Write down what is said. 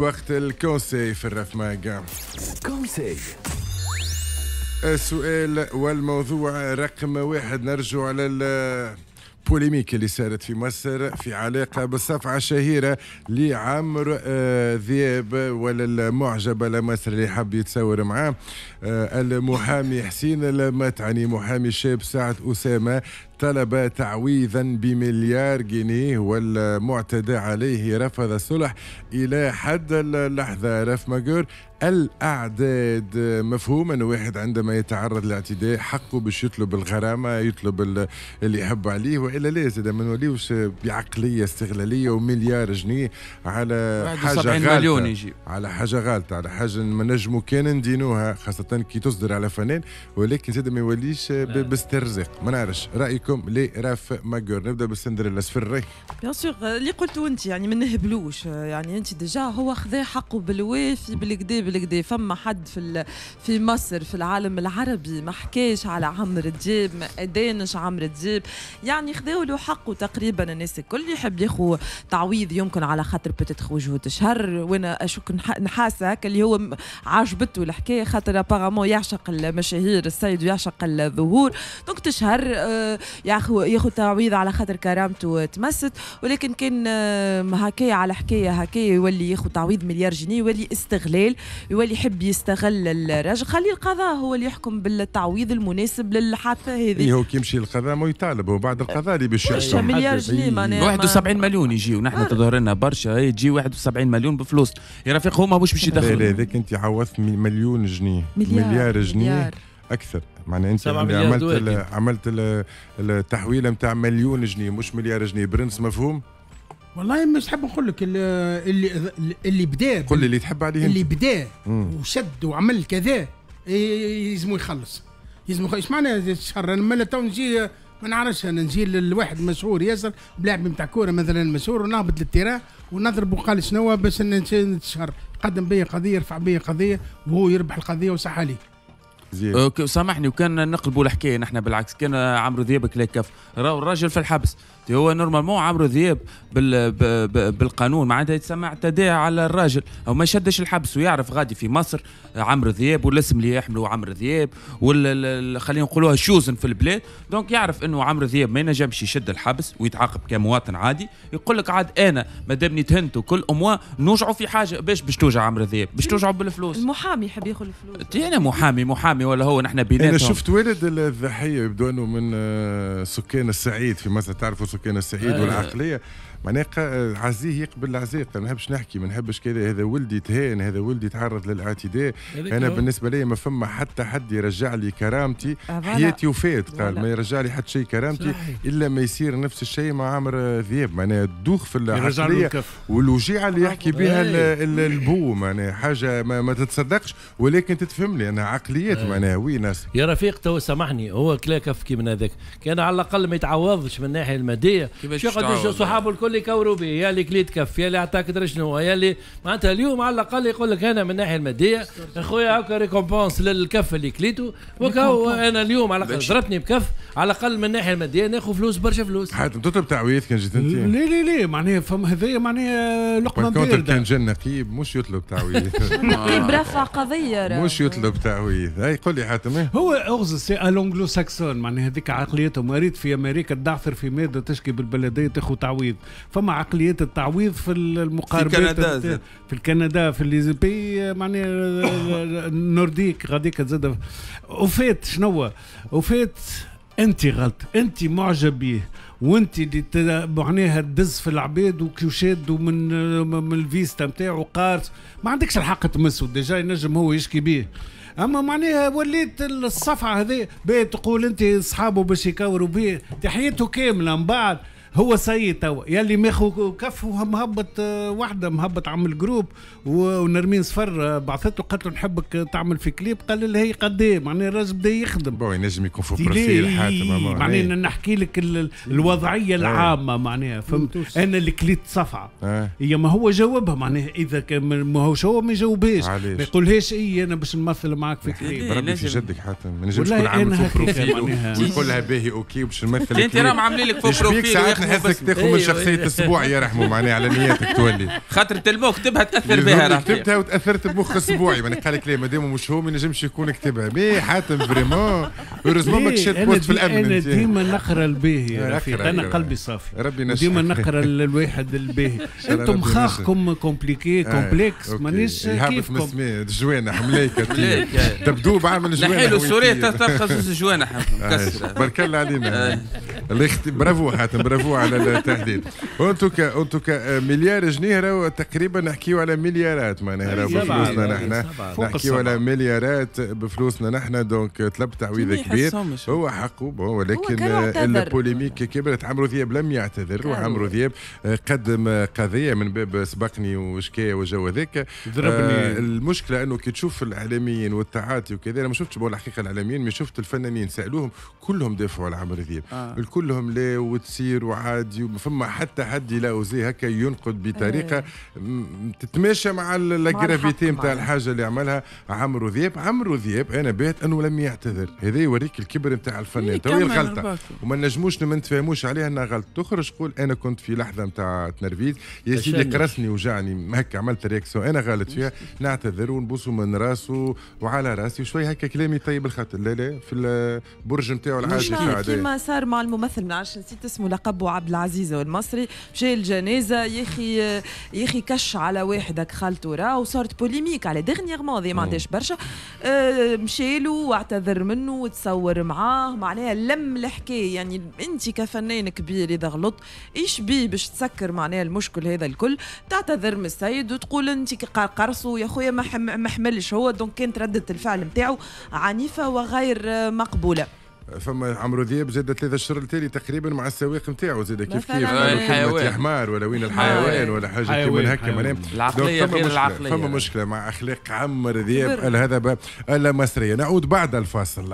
وقت الكونسي في الرفماج كونسي السؤال والموضوع رقم واحد نرجع على اللي صارت في مصر في علاقة بالصفعة الشهيرة لعمر آه، ذياب ولا المعجبة لمصر اللي حب يتصور معاه آه، المحامي حسين المتعني محامي شاب سعد أسامة طلب تعويضا بمليار جنيه والمعتدى عليه رفض الصلح إلى حد اللحظة رف ماجور الاعداد مفهوم ان واحد عندما يتعرض لاعتداء حقه باش يطلب الغرامه يطلب اللي يحب عليه والا لا زاد ما نوليوش بعقليه استغلاليه ومليار جنيه على حاجه غالطه مليون على حاجه غالطه على حاجه ما نجموا كان ندينوها خاصه كي تصدر على فنان ولكن زاد ما يوليش باسترزاق ما نعرفش رايكم لي راف ماجور نبدا بالسندريلا سفري بيان سور اللي قلته انت يعني ما نهبلوش يعني انت ديجا هو خذا حقه بالوافي بالكدا بالكدا فما حد في في مصر في العالم العربي ما حكاش على عمرو دياب ما ادانش عمرو دياب يعني خذاو له حقه تقريبا الناس الكل يحب ياخذ تعويض يمكن على خاطر بتتخ وجهه تشهر وانا اشك نحاسه هكا اللي هو عجبته الحكايه خاطر ابارامون يعشق المشاهير السيد يعشق الظهور دونك تشهر ياخذ تعويض على خاطر كرامته تمست ولكن كان هكايا على حكايه هكايا يولي ياخذ تعويض مليار جنيه يولي استغلال يولي يحب يستغل الراجل خلي القضاء هو اللي يحكم بالتعويض المناسب للحادثه هذه إيه، هو كي يمشي للقضاء ما يطالب وبعد القضاء اللي باش يحكم مليار جنيه معناها 71 مليون يجيو نحن آه. تظهر لنا برشا إيه، يجي 71 مليون بفلوس يا رفيق هما مش باش يدخلوا هذاك انت عوضت مليون جنيه مليار, مليار جنيه مليار. اكثر معناها انت اللي عملت الـ عملت الـ التحويله نتاع مليون جنيه مش مليار جنيه برنس مفهوم والله مش حاب نقول لك اللي اللي بدا قول اللي تحب عليه اللي بدا وشد وعمل كذا يلزمو يخلص يلزمو يخلص معنى الشهر انا تو نجي ما نعرفش انا نجي للواحد مشهور ياسر بلاعب نتاع كوره مثلا مشهور ونهبط للتيرا ونضرب وقال شنو باش نتشهر قدم بيا قضيه رفع بيا قضيه وهو يربح القضيه وصح عليه زين سامحني وكان نقلبوا الحكايه نحن بالعكس كان عمرو ذياب كلاكف راهو الراجل في الحبس هو نورمالمون عمرو ذياب بال... بالقانون معناتها يتسمى اعتداء على الراجل او ما شدش الحبس ويعرف غادي في مصر عمرو ذياب والاسم اللي يحمله عمرو ذياب وال... خلينا نقولوها شوزن في البلاد دونك يعرف انه عمرو ذياب ما ينجمش يشد الحبس ويتعاقب كمواطن عادي يقول لك عاد انا ما دامني تهنت وكل اموا نوجعوا في حاجه باش باش توجع عمرو ذياب باش توجعوا بالفلوس المحامي يحب ياخذ الفلوس انا محامي محامي يعني ولا هو نحن بيناتهم انا شفت والد الضحيه يبدو انه من آه، سكان السعيد في مصر تعرفوا سكان السعيد آه والعقليه معناها عزيه يقبل العزيق ما نحبش نحكي ما نحبش كذا هذا ولدي تهان هذا ولدي تعرض للاعتداء انا بالنسبه لي ما فما حتى حد يرجع لي كرامتي آه، حياتي وفات قال ما يرجع لي حتى شيء كرامتي صحيح. الا ما يصير نفس الشيء مع عمرو ذياب معناها الدوخ في العقليه والوجيعه اللي آه، يحكي بها إيه. البو معناها حاجه ما, ما تتصدقش ولكن تتفهم لي انا عقليات آه. معناها وي ناس يا رفيق تو سامحني هو كلا كي من هذاك كان على الاقل ما يتعوضش من الناحيه الماديه شو صحابه الكل اللي كوروبي يا اللي كليت كف يا اللي عطاك شنو يا اللي معناتها اليوم على الاقل يقول لك انا من الناحيه الماديه خويا هكا ريكومبونس للكف اللي كليته وكاو انا اليوم على الاقل ضربتني بكف على الاقل من الناحيه الماديه ناخذ فلوس برشا فلوس حاتم تطلب تعويض كان جيت انت لا لا لا معناها فما هذايا معناها لقمه كونتر كان جا النقيب مش يطلب تعويض النقيب رفع قضيه مش يطلب تعويض اي قول لي حاتم هو اغز سي الانجلو ساكسون معناها هذيك عقليتهم مريض في امريكا تدعثر في ماده تشكي بالبلديه تاخذ تعويض فما عقليات التعويض في المقاربات في كندا في الكندا في بي معناها النورديك غاديك زاد وفات شنو وفات انت غلط انت معجب به وانت اللي معناها تدز في العباد وكيوشاد ومن من الفيستا نتاعو قارص ما عندكش الحق تمسه ديجا ينجم هو يشكي بيه اما معناها وليت الصفعه هذه بيه تقول انت اصحابه باش يكوروا بيه تحياته كامله من بعد هو سيد توا يلي ماخو كف مهبط آه، وحده مهبط عم الجروب ونرمين صفر آه، بعثته قالت له نحبك آه، تعمل في كليب قال لها هي قد ايه معناها الراجل بدا يخدم بو ينجم يكون في بروفيل حاتم معناها نحكي لك الوضعيه إيه. العامه معناها فهمت انا اللي كليت صفعه إيه. هي ما هو جاوبها معناها اذا ما هوش هو ما يجاوبهاش ما يقولهاش اي انا باش نمثل معاك في كليب ربي في جدك حاتم ما نجمش تكون عامل في بروفيل ويقول لها باهي اوكي باش نمثل انت راهم عاملين لك في بروفيل نحسك تاخذ من إيه. شخصية اسبوع يا رحمه معناها على نياتك تولي خاطر تلمو كتبها تاثر بها كتبتها وتاثرت بمخ اسبوعي معناها قال لك لا ما دام مش هو ما ينجمش يكون كتبها مي حاتم فريمون هوريزمون ماكش في الامن انا ديما نقرا الباهي يا رفيق انا قلبي صافي ربي ديما نقرا الواحد الباهي انتم مخاخكم كومبليكي آه، كومبلكس مانيش كيفكم جوانح ملايكه دبدوب عامل جوانح نحيلو سوريا تاخذ جوانح مكسره آه، بارك الله علينا آه. برافو حاتم برافو على التحديد انتوكا توكا آه، مليار جنيه راهو تقريبا نحكيو على مليارات معناها راهو بفلوسنا نحن نحكيو على مليارات بفلوسنا نحن دونك طلب تعويض كبير هو حقه ولكن البوليميك كبرت عمرو ذياب لم يعتذر وعمرو ذياب آه، قدم قضيه من باب سبقني وشكايه وجو هذاك ضربني آه، المشكله انه كي تشوف الاعلاميين والتعاطي وكذا انا ما شفتش الحقيقه الاعلاميين ما شفت الفنانين سالوهم كلهم دافعوا على عمرو ذياب كلهم لا وتصير وعادي وما فما حتى حد لا اوزي هكا ينقد بطريقه إيه. تتماشى مع الجرافيتي نتاع الحاجه اللي عملها عمرو ذياب عمرو ذياب انا بات انه لم يعتذر هذا يوريك الكبر نتاع الفنان إيه، تو غلطه وما نجموش ما نتفاهموش عليها انها غلط تخرج قول انا كنت في لحظه نتاع تنرفيز يا سيدي قرصني وجعني هكا عملت رياكسيون انا غلط فيها نعتذر ونبوسه من راسه وعلى راسي وشوي هكا كلامي طيب الخاطر لا لا في البرج نتاعو العادي نعم، كيما صار مع الممثل ممثل من نعرفش نسيت اسمه لقبه عبد العزيز المصري مشى الجنازه يا اخي يا اخي كش على واحد هك خالته راه وصارت بوليميك على ديغنيغمون هذه ما عندهاش برشا آه، مشى له واعتذر منه وتصور معاه معناها لم الحكايه يعني انت كفنان كبير اذا غلط ايش بيه باش تسكر معناها المشكل هذا الكل تعتذر من السيد وتقول انت قرصو يا خويا ما حملش هو دونك كانت رده الفعل نتاعو عنيفه وغير مقبوله فما عمرو ذياب زاد ثلاثة اشهر التالي تقريبا مع السواق نتاعو زاد كيف كيف قالوا يا حمار ولا وين الحيوان ولا حاجه كيما هكا معناها العقليه فما مشكله فما مشكله مع اخلاق عمرو ذياب هذا المصريه نعود بعد الفاصل